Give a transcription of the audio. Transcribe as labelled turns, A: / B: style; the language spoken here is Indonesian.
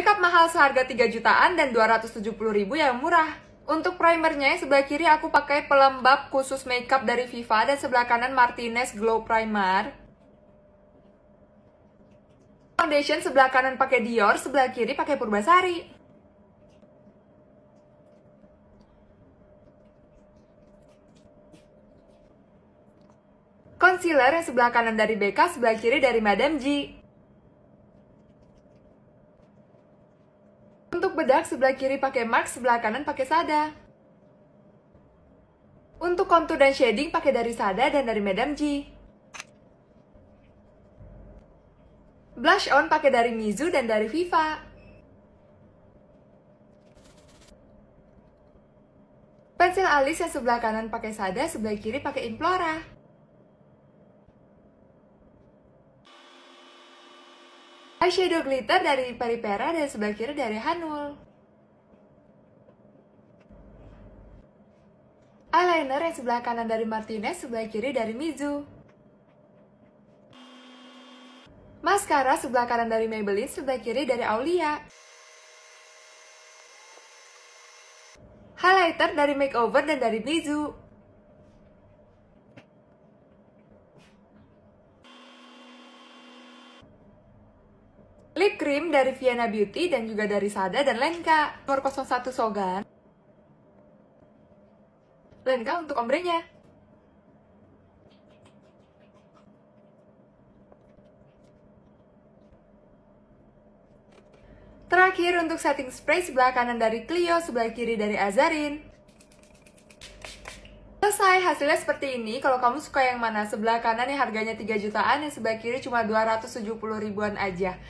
A: Makeup mahal seharga 3 jutaan dan 270 ribu yang murah. Untuk primernya, sebelah kiri aku pakai pelembab khusus makeup dari Viva dan sebelah kanan Martinez Glow Primer. Foundation sebelah kanan pakai Dior, sebelah kiri pakai Purbasari. Concealer yang sebelah kanan dari BK, sebelah kiri dari Madame G. Untuk bedak sebelah kiri pakai mark, sebelah kanan pakai Sada. Untuk kontur dan shading pakai dari Sada dan dari Madame G. Blush on pakai dari Mizu dan dari Viva. Pensil alis yang sebelah kanan pakai Sada, sebelah kiri pakai Implora. Eyeshadow glitter dari Peripera dan sebelah kiri dari Hanul. Eyeliner yang sebelah kanan dari Martinez, sebelah kiri dari Mizu. Mascara sebelah kanan dari Maybelline, sebelah kiri dari Aulia. Highlighter dari Makeover dan dari Mizu. lip cream dari Vienna Beauty dan juga dari Sada dan Lenka nomor 01 Sogan Lenka untuk ombrenya Terakhir untuk setting spray sebelah kanan dari Clio, sebelah kiri dari Azarin Selesai, hasilnya seperti ini. Kalau kamu suka yang mana, sebelah kanan yang harganya 3 jutaan, yang sebelah kiri cuma 270 ribuan aja.